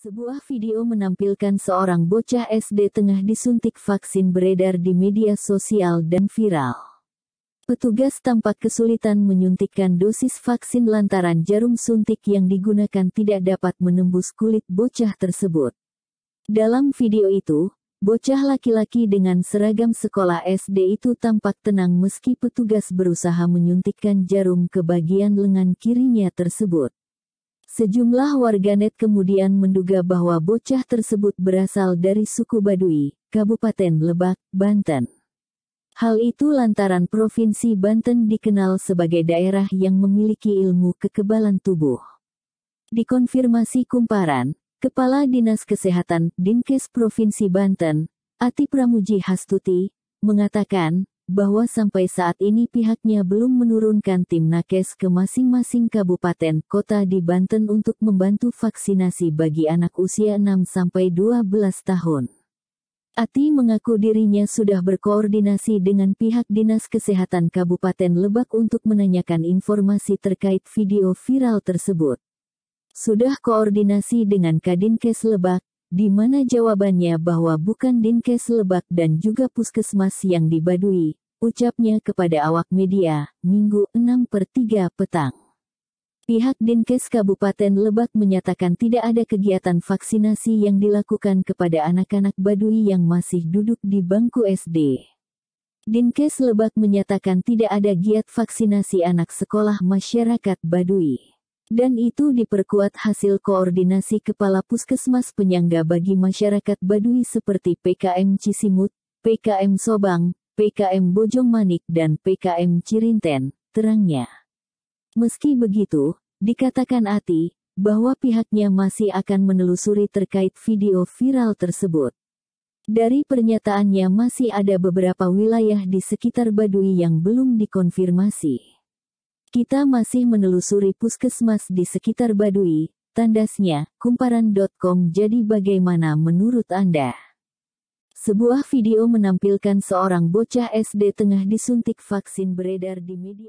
Sebuah video menampilkan seorang bocah SD tengah disuntik vaksin beredar di media sosial dan viral. Petugas tampak kesulitan menyuntikkan dosis vaksin lantaran jarum suntik yang digunakan tidak dapat menembus kulit bocah tersebut. Dalam video itu, bocah laki-laki dengan seragam sekolah SD itu tampak tenang meski petugas berusaha menyuntikkan jarum ke bagian lengan kirinya tersebut. Sejumlah warganet kemudian menduga bahwa bocah tersebut berasal dari suku Baduy, Kabupaten Lebak, Banten. Hal itu lantaran Provinsi Banten dikenal sebagai daerah yang memiliki ilmu kekebalan tubuh. Dikonfirmasi kumparan, Kepala Dinas Kesehatan Dinkes Provinsi Banten, Ati Pramuji Hastuti, mengatakan, bahwa sampai saat ini pihaknya belum menurunkan tim nakes ke masing-masing kabupaten kota di Banten untuk membantu vaksinasi bagi anak usia 6 sampai 12 tahun. Ati mengaku dirinya sudah berkoordinasi dengan pihak Dinas Kesehatan Kabupaten Lebak untuk menanyakan informasi terkait video viral tersebut. Sudah koordinasi dengan Kadinkes Lebak, di mana jawabannya bahwa bukan Dinkes Lebak dan juga Puskesmas yang dibadui, ucapnya kepada awak media, Minggu 6 per 3 petang. Pihak Dinkes Kabupaten Lebak menyatakan tidak ada kegiatan vaksinasi yang dilakukan kepada anak-anak Baduy yang masih duduk di bangku SD. Dinkes Lebak menyatakan tidak ada giat vaksinasi anak sekolah masyarakat Baduy. Dan itu diperkuat hasil koordinasi Kepala Puskesmas Penyangga bagi masyarakat Baduy seperti PKM Cisimut, PKM Sobang, PKM Bojong Manik dan PKM Cirinten, terangnya. Meski begitu, dikatakan Ati, bahwa pihaknya masih akan menelusuri terkait video viral tersebut. Dari pernyataannya masih ada beberapa wilayah di sekitar Baduy yang belum dikonfirmasi. Kita masih menelusuri puskesmas di sekitar Baduy, tandasnya, kumparan.com jadi bagaimana menurut Anda? Sebuah video menampilkan seorang bocah SD tengah disuntik vaksin beredar di media.